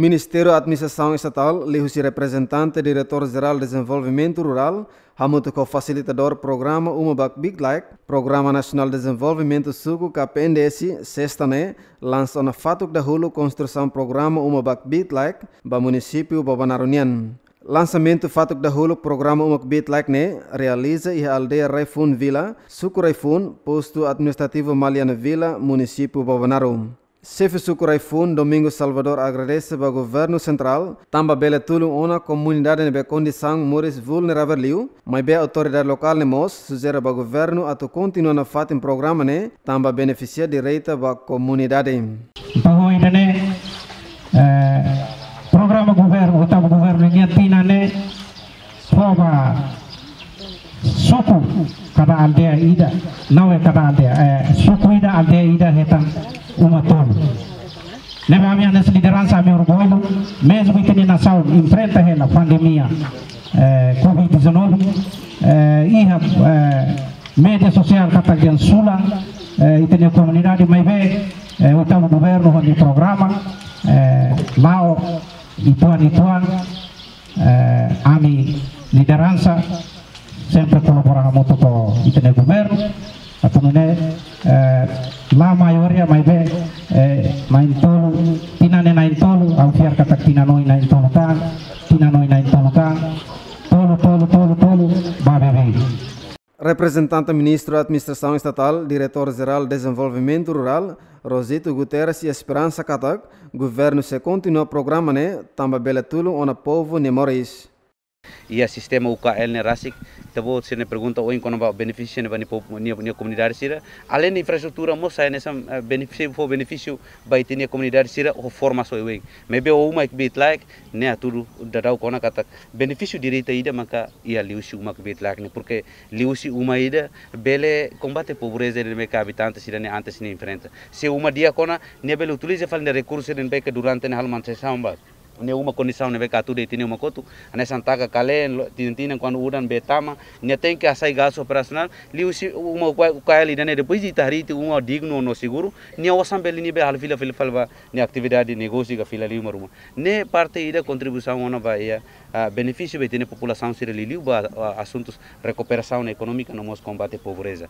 Ministério da Administração Estatal, Lihus representante Diretor-Geral de Desenvolvimento Rural, Hamutuko facilitador programa Uma Big Like, Programa Nacional de Desenvolvimento Suco KPNDS, sexta né, lançou na Fatuk da Hulu construção programa Uma Big Like, ba município Babanarunian. Lançamento Fatuk da Hulu programa Uma Big Like né, realiza e aldeia Raifun Vila, Suco Raifun, posto administrativo Maliana Vila, município Babanarum. Chefe Sucuraifun, Domingo Salvador, agradece ao governo central, tamba bela tulum ona comunidade nebe condição mores vulnerável liu, mas a autoridade local nemos, sugere ao governo a continua na fat em programa né, tamba beneficia direita ba comunidade. Bahoi nene, né? é, programa governo, o governo ngia tina ne, né? foba, suku, kada aldeia ida, não é kada aldea, é suku ida ida retan, umatonu lebe ami anes liderança ami uruguaino mesmo que na saúde enfrenta ela pandemia ya. covid-19 eh, iha eh, iya, eh média social catagian sula eh, itene comunidade mai ve eh, oitavo governo onde programa lao eh, ituan ituan eh, ami liderança sempre colaboramos com itene governo a comunidade eh, la maioria mai be eh, nain tolu tinane nain tolu ang fiar katak tinanoi nain tolu kan tinanoi nain tolu kan tolu tolu tolu tolu babebe Representante Ministro da Administração Estatal, Diretor-Geral de Desenvolvimento Rural, Rosito Guterres e Esperança Katak, governo se continua programa né, também bela tulo ona povo ne moris ia sistema UKL ne Rasik, tabo se ne pergunta o inconova benefício ne bani nia nia comunidade sira, além da infraestrutura mo sai ne sam eh, benefício fo benefício bai tinia comunidade sira o é so ewing. Mebe o uma bit like né, tudo ne aturu dadau kona kata benefício direito aí da, ida maka a liusi uma bit like ne né? porque liusi uma aí da né, bele combate pobreza ne meka habitantes sira né antes ne enfrenta. Se uma dia kona ne né, bele utiliza fal ne recursos ne que durante ne halman se samba ne uma condição ne veka tudo itine uma kotu a santaka calé tintina quando uran betama ne tem que assai gás operacional li uma kaeli dane depois de tarite uma digno no seguro ne o sambeli ne be alfila fila falva ne atividade negócio ga fila li uma ruma parte ida contribuição ona vai ia benefício be tine população ser li assuntos recuperação econômica no mos combate pobreza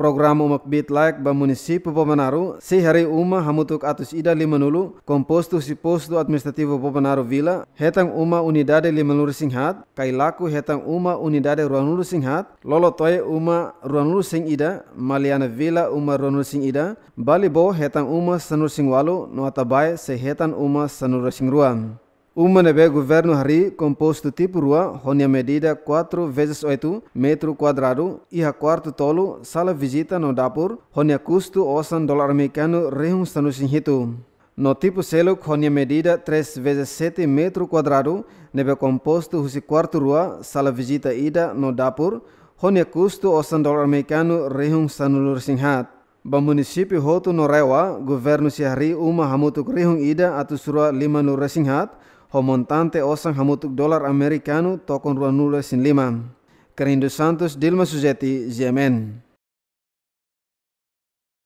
Program uma bitlak ba município Popanaro, se hari uma hamutuk atus ida limanulu, composto si posto administrativo Popanaro Vila, hetang uma unidade limanulu singhat, kailaku hetang uma unidade ruanulu singhat, lolo toye uma ruanulu sing ida, maliana vila uma ruanulu sing ida, bali bo hetang uma sanur singwalu, no atabai se hetan uma sanur sing ruang. Uma neve governo Hari, composto tipo rua, onde a medida 4 vezes 8 metro quadrado e a quarto tolo, sala visita no Dapur, onde a custo 8 dólar americano reunstano sinhito. No tipo selo, onde a medida 3 vezes 7 metro quadrado, neve composto husi quarto rua, sala visita ida no Dapur, onde a custo 8 dólar americano reunstano sinhat. Ba município Hoto Norewa, governo hari Uma Hamutuk Rihung Ida Atusura Lima Nurasinghat, homontante osang hamutuk dolar americano tokon ruan nula sin lima. Kerindu Santos Dilma Sujeti, Yemen.